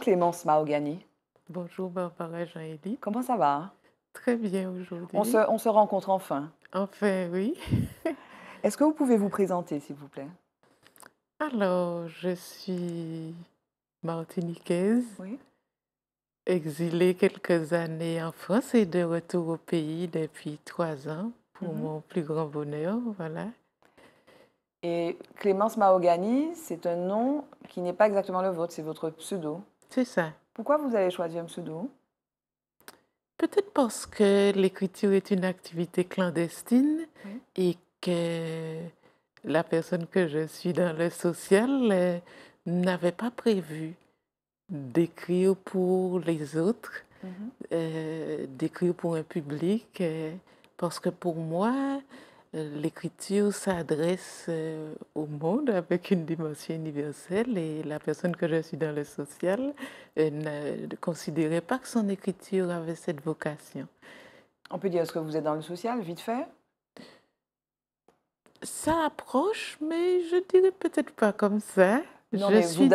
Clémence Mahogany. Bonjour Barbara Comment ça va Très bien aujourd'hui. On se, rencontre enfin. Enfin, oui. Est-ce que vous pouvez vous présenter, s'il vous plaît Alors, je suis martiniquaise, oui. exilée quelques années en France et de retour au pays depuis trois ans pour mhm. mon plus grand bonheur, voilà. Et Clémence Mahogany, c'est un nom qui n'est pas exactement le vôtre, c'est votre pseudo. C'est ça. Pourquoi vous avez choisi un pseudo Peut-être parce que l'écriture est une activité clandestine et que la personne que je suis dans le social euh, n'avait pas prévu d'écrire pour les autres, mm-hmm. euh, d'écrire pour un public, euh, parce que pour moi, L'écriture s'adresse euh, au monde avec une dimension universelle et la personne que je suis dans le social euh, ne considérait pas que son écriture avait cette vocation. On peut dire, est-ce que vous êtes dans le social, vite fait Ça approche, mais je dirais peut-être pas comme ça. je suis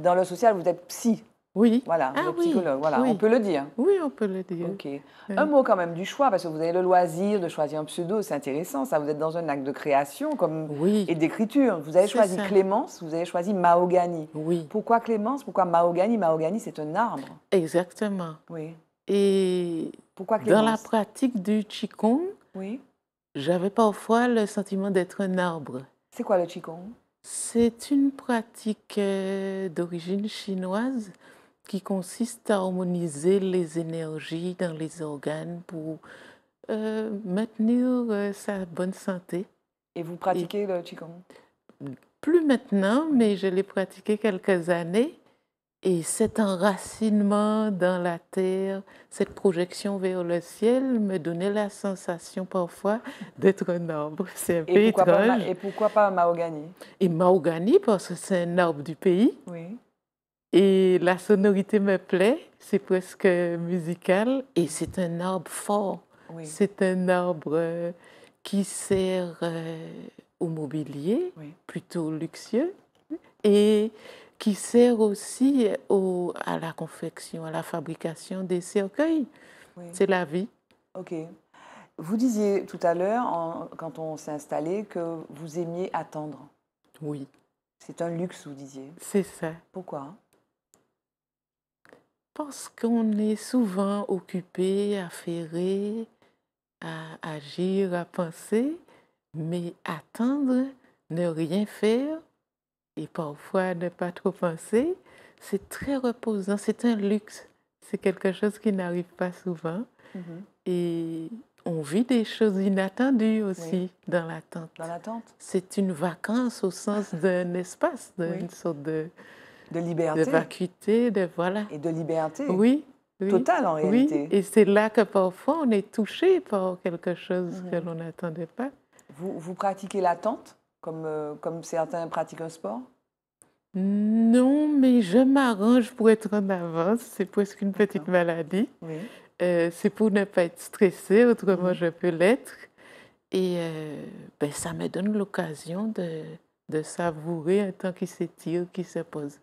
dans le social, vous êtes psy, oui. Voilà, ah le psychologue, voilà, on peut le dire. Oui, on peut le dire. Ok. Un mot quand même du choix, parce que vous avez le loisir de choisir un pseudo, c'est intéressant, ça, vous êtes dans un acte de création comme et d'écriture. Vous avez choisi Clémence, vous avez choisi Mahogany. Oui. Pourquoi Clémence Pourquoi Mahogany Mahogany, c'est un arbre. Exactement. Oui. Et pourquoi dans la pratique du Qigong, oui. j'avais parfois le sentiment d'être un arbre. C'est quoi le Qigong c'est une pratique euh, d'origine chinoise qui consiste à harmoniser les énergies dans les organes pour euh, maintenir euh, sa bonne santé. Et vous pratiquez le Qigong Plus maintenant, mais je l'ai pratiqué quelques années. Et cet enracinement dans la terre, cette projection vers le ciel me donnait la sensation parfois d'être un arbre. C'est un et pourquoi Pas, et pourquoi pas Mahogany Et Mahogany, parce que c'est un arbre du pays. Oui. Et la sonorité me plaît, c'est presque musical et c'est un arbre fort. C'est un arbre euh, qui sert euh, au mobilier, plutôt luxueux, et qui sert aussi à la confection, à la fabrication des cercueils. C'est la vie. OK. Vous disiez tout à l'heure, quand on s'est installé, que vous aimiez attendre. Oui. C'est un luxe, vous disiez. C'est ça. Pourquoi pense qu'on est souvent occupé, affairé, à agir, à penser, mais attendre, ne rien faire et parfois ne pas trop penser, c'est très reposant, c'est un luxe, c'est quelque chose qui n'arrive pas souvent. Mhm. Et on vit des choses inattendues aussi dans l'attente. Dans l'attente. C'est une vacance au sens d'un espace, d'une sorte de de liberté. De vacuité, de voilà. Et de liberté. Oui. total Totale en réalité. Oui, et c'est là que parfois on est touché par quelque chose que l'on n'attendait pas. Vous, vous pratiquez l'attente comme, euh, comme certains pratiquent un sport Non, mais je m'arrange pour être en avance. C'est presque une petite maladie. Euh, c'est pour ne pas être stressée, autrement mhm. je peux l'être. Et euh, ben, ça me donne l'occasion de, de savourer un temps qui s'étire, qui se pose.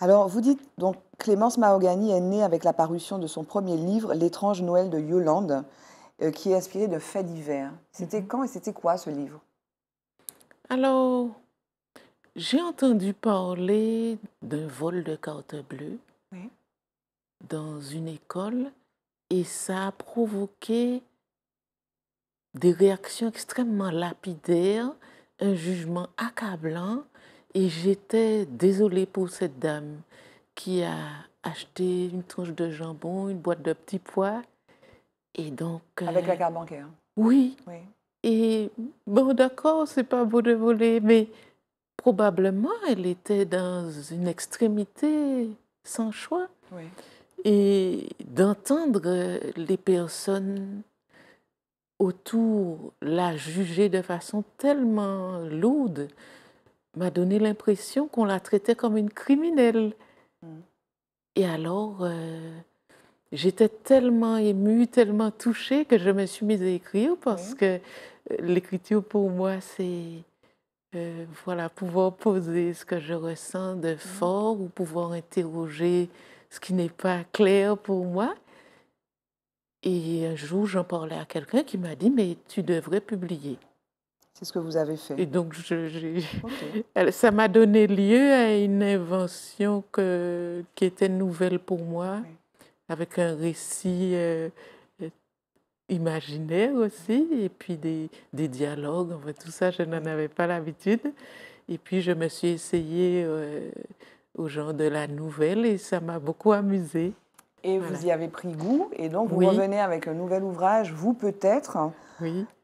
Alors, vous dites donc Clémence Mahogany est née avec la parution de son premier livre, L'étrange Noël de Yolande, euh, qui est inspiré de faits divers. C'était mhm. quand et c'était quoi ce livre Alors, j'ai entendu parler d'un vol de carte bleue dans une école et ça a provoqué des réactions extrêmement lapidaires, un jugement accablant et j'étais désolée pour cette dame qui a acheté une tranche de jambon, une boîte de petits pois. Et donc. Euh, Avec la carte bancaire. Oui. oui. Et bon, d'accord, c'est pas beau de voler, mais probablement elle était dans une extrémité sans choix. Et d'entendre les personnes autour la juger de façon tellement lourde, m'a donné l'impression qu'on la traitait comme une criminelle. Mm. Et alors, euh, j'étais tellement émue, tellement touchée que je me suis mise à écrire parce mm. que euh, l'écriture pour moi, c'est euh, voilà, pouvoir poser ce que je ressens de mm. fort ou pouvoir interroger ce qui n'est pas clair pour moi. Et un jour, j'en parlais à quelqu'un qui m'a dit, mais tu devrais publier. C'est ce que vous avez fait. Et donc, ça m'a donné lieu à une invention que, qui était nouvelle pour moi, avec un récit euh, euh, imaginaire aussi, et puis des, dialogues. fait, tout ça, je n'en avais pas l'habitude. Et puis, je me suis essayée euh, au genre de la nouvelle, et ça m'a beaucoup amusée et vous y avez pris goût, et donc vous revenez avec un nouvel ouvrage, vous peut-être,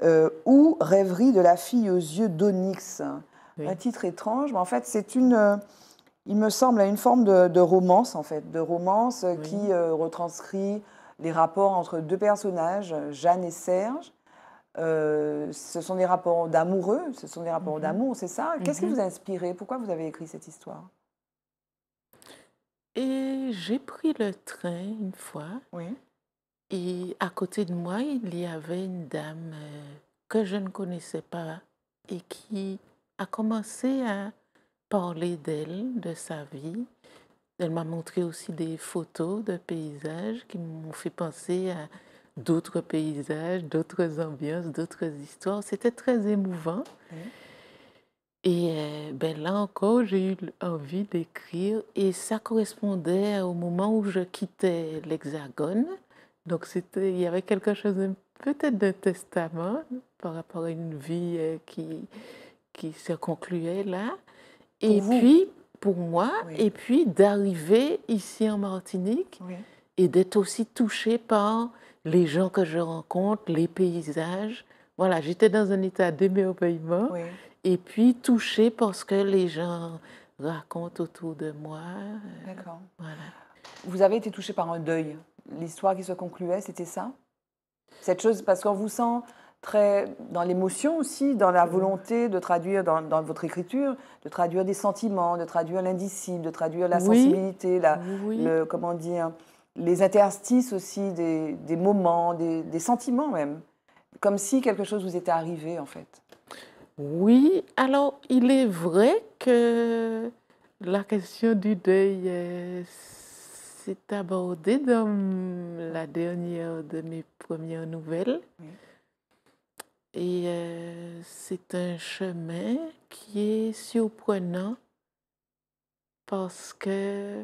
euh, ou Rêverie de la fille aux yeux d'onyx. Un titre étrange, mais en fait, c'est une, euh, il me semble, une forme de, romance, en fait, de romance euh, qui retranscrit les rapports entre deux personnages, Jeanne et Serge. ce sont des rapports d'amoureux, ce sont des rapports mhm. d'amour, c'est ça. Qu'est-ce qui mhm. vous a inspiré Pourquoi vous avez écrit cette histoire et j'ai pris le train une fois. Oui. Et à côté de moi, il y avait une dame euh, que je ne connaissais pas et qui a commencé à parler d'elle, de sa vie. Elle m'a montré aussi des photos de paysages qui m'ont fait penser à d'autres paysages, d'autres ambiances, d'autres histoires. C'était très émouvant. Et euh, ben là encore, j'ai eu envie d'écrire et ça correspondait au moment où je quittais l'Hexagone. Donc c'était, il y avait quelque chose peut-être d'un testament par rapport à une vie euh, qui, qui se concluait là. et puis, pour moi, et puis d'arriver ici en Martinique et d'être aussi touchée par les gens que je rencontre, les paysages. Voilà, j'étais dans un état d'émerveillement et puis touché par ce que les gens racontent autour de moi. D'accord. Voilà. Vous avez été touché par un deuil. L'histoire qui se concluait, c'était ça Cette chose, parce qu'on vous sent très dans l'émotion aussi, dans la volonté de traduire dans, votre écriture, de traduire des sentiments, de traduire l'indicible, de traduire la sensibilité, la, comment dire, les interstices aussi des, moments, des sentiments même. Comme si quelque chose vous était arrivé en fait. Oui, alors il est vrai que la question du deuil euh, s'est abordée dans la dernière de mes premières nouvelles. Et euh, c'est un chemin qui est surprenant parce que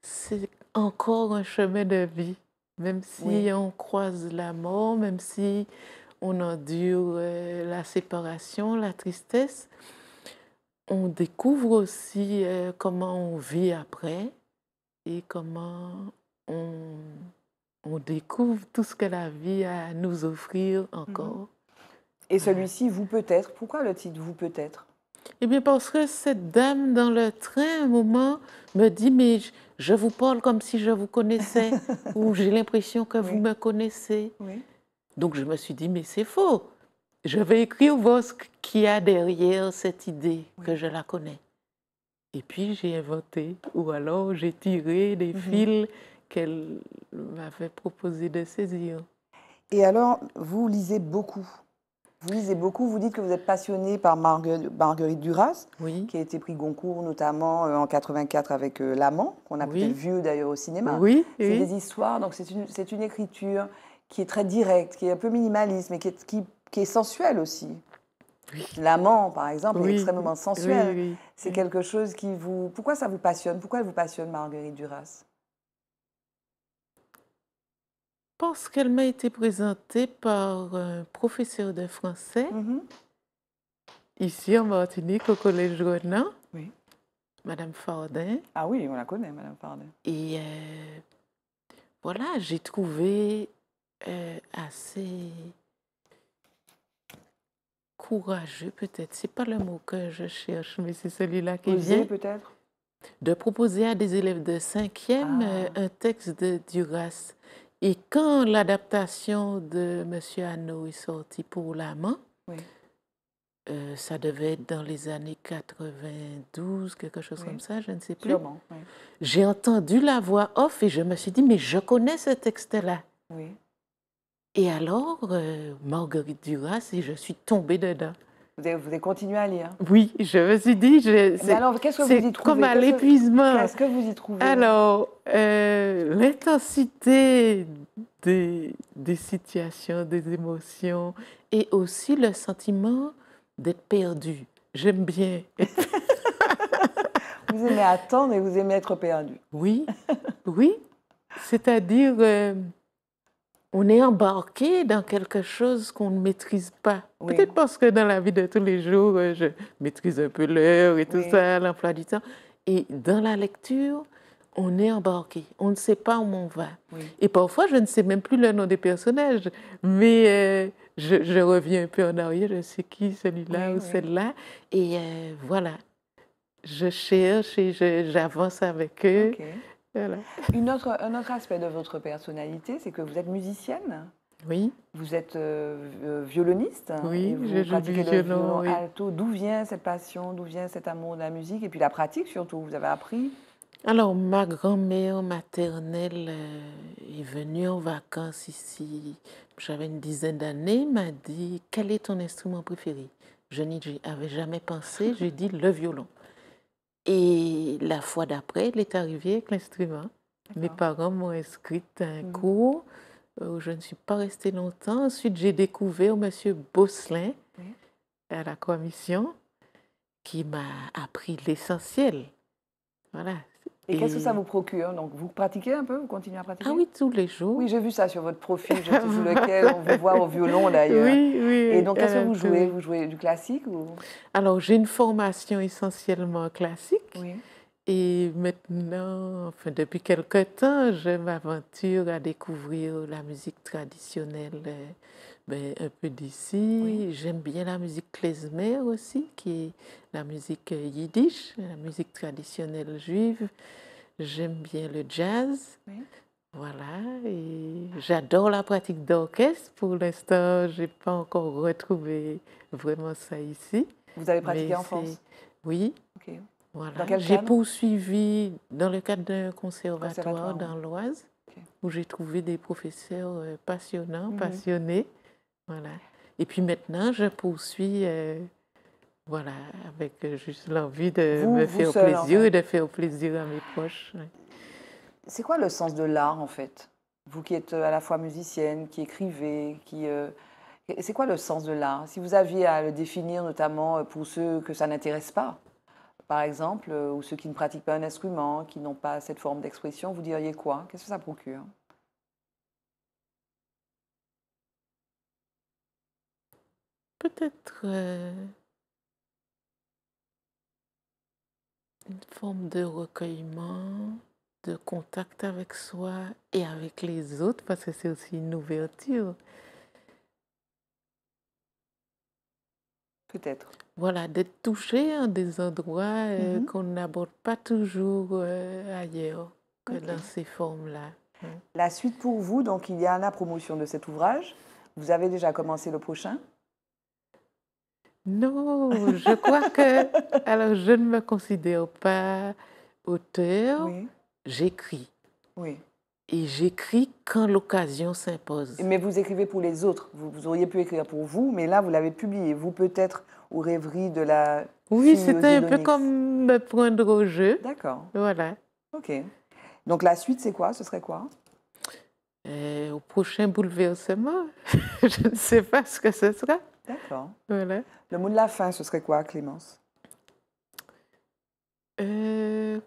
c'est encore un chemin de vie, même si on croise la mort, même si on endure euh, la séparation, la tristesse. On découvre aussi euh, comment on vit après et comment on, découvre tout ce que la vie a à nous offrir encore. Mhm. Et celui-ci, vous peut-être. Pourquoi le titre vous peut-être Eh bien, parce que cette dame dans le train, un moment, me dit Mais je, vous parle comme si je vous connaissais, ou j'ai l'impression que vous me connaissez. Oui. Donc je me suis dit, mais c'est faux. Je vais écrire voir qui a derrière cette idée, que je la connais. Et puis j'ai inventé, ou alors j'ai tiré des mhm. fils qu'elle m'avait proposé de saisir. Et alors, vous lisez beaucoup. Vous lisez beaucoup, vous dites que vous êtes passionné par Marguerite, Duras, qui a été pris Goncourt notamment euh, en 84 avec euh, L'Amant, qu'on a peut vu d'ailleurs au cinéma. Oui, c'est des histoires, donc c'est une, une, écriture qui est très direct, qui est un peu minimaliste, mais qui est, qui, est sensuel aussi. L'amant, par exemple, est extrêmement sensuel. c'est quelque chose qui vous... Pourquoi ça vous passionne Pourquoi elle vous passionne, Marguerite Duras Parce qu'elle m'a été présentée par un professeur de français, mm-hmm. ici en Martinique, au Collège Renan, Madame Fardin. Ah oui, on la connaît, Madame Fardin. Et euh, voilà, j'ai trouvé euh, assez courageux, peut-être. C'est pas le mot que je cherche, mais c'est celui-là qui vient. peut-être De proposer à des élèves de cinquième ah. euh, un texte de Duras. Et quand l'adaptation de Monsieur Hanno est sortie pour l'amant, oui. Euh, ça devait être dans les années 92, quelque chose comme ça, je ne sais plus. J'ai entendu la voix off et je me suis dit, mais je connais ce texte-là. Oui. Et alors, euh, Marguerite Duras, et je suis tombée dedans. Vous avez, continué à lire Oui, je me suis dit, je, c'est, alors, qu'est-ce que vous y trouvez comme à l'épuisement. Qu'est-ce que vous y trouvez Alors, euh, l'intensité des, situations, des émotions, et aussi le sentiment d'être perdu. J'aime bien. vous aimez attendre et vous aimez être perdu. Oui, oui. C'est-à-dire... Euh, on est embarqué dans quelque chose qu'on ne maîtrise pas. Peut-être parce que dans la vie de tous les jours, euh, je maîtrise un peu l'heure et tout ça, l'emploi du temps. Et dans la lecture, on est embarqué. On ne sait pas où on va. Et parfois, je ne sais même plus le nom des personnages, mais euh, je, reviens un peu en arrière, je sais qui, celui-là ou celle-là. Et euh, voilà, je cherche et j'avance avec eux. Une un autre aspect de votre personnalité, c'est que vous êtes musicienne. Oui. Vous êtes euh, euh, violoniste. Hein, oui, j'ai joué je du violon. D'où vient cette passion D'où vient cet amour de la musique Et puis la pratique surtout, vous avez appris Alors, ma grand-mère maternelle euh, est venue en vacances ici. J'avais une dizaine d'années. m'a dit Quel est ton instrument préféré Je n'y avais jamais pensé. J'ai dit le violon. Et la fois d'après, il est arrivé avec l'instrument. Mes parents m'ont inscrite à un mhm. cours euh, où je ne suis pas restée longtemps. Ensuite, j'ai découvert M. Bosselin à la commission qui m'a appris l'essentiel. Voilà, et, qu'est-ce que ça vous procure Donc, vous pratiquez un peu Vous continuez à pratiquer Ah oui, tous les jours. Oui, j'ai vu ça sur votre profil, je sous lequel on vous voit au violon d'ailleurs. Oui, oui. Et donc, qu'est-ce que euh, vous jouez Vous jouez du classique ou... Alors, j'ai une formation essentiellement classique. Et maintenant, enfin, depuis quelque temps, je m'aventure à découvrir la musique traditionnelle euh, ben, un peu d'ici. J'aime bien la musique klezmer aussi, qui est la musique euh, yiddish, la musique traditionnelle juive. J'aime bien le jazz. Voilà, et j'adore la pratique d'orchestre. Pour l'instant, je n'ai pas encore retrouvé vraiment ça ici. Vous avez pratiqué en France Oui. Voilà. J'ai poursuivi dans le cadre d'un conservatoire, dans l'Oise, où j'ai trouvé des professeurs euh, passionnants, mhm. passionnés. Voilà. Et puis maintenant, je poursuis euh, voilà, avec euh, juste l'envie de me faire plaisir et de faire plaisir à mes proches. C'est quoi le sens de l'art en fait Vous qui êtes euh, à la fois musicienne, qui écrivez, qui... C'est quoi le sens de l'art Si vous aviez à le définir notamment pour ceux que ça n'intéresse pas, par exemple, ou ceux qui ne pratiquent pas un instrument, qui n'ont pas cette forme d'expression, vous diriez quoi Qu'est-ce que ça procure peut-être euh, une forme de recueillement, de contact avec soi et avec les autres, parce que c'est aussi une ouverture. Peut-être. Voilà, d'être touché à hein, des endroits euh, mm-hmm. qu'on n'aborde pas toujours euh, ailleurs que dans ces formes-là. La suite pour vous, donc il y a la promotion de cet ouvrage. Vous avez déjà commencé le prochain non, je crois que... Alors, je ne me considère pas auteur. Oui. J'écris. Oui. Et j'écris quand l'occasion s'impose. Mais vous écrivez pour les autres. Vous, auriez pu écrire pour vous, mais là, vous l'avez publié. Vous, peut-être, aux rêveries de la. Oui, c'était un peu comme me prendre au jeu. D'accord. Voilà. OK. Donc, la suite, c'est quoi Ce serait quoi euh, Au prochain bouleversement. Je ne sais pas ce que ce sera. D'accord. Le mot de la fin, ce serait quoi, Clémence euh,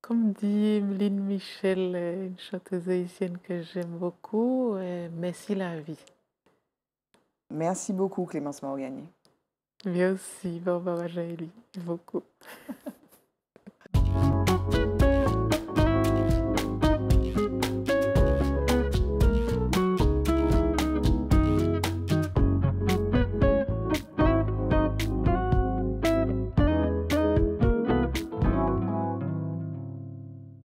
Comme dit Emeline Michel, euh, une chanteuse haïtienne que j'aime beaucoup, euh, merci la vie. Merci beaucoup, Clémence Morgani. Merci, Barbara Jaëli, beaucoup.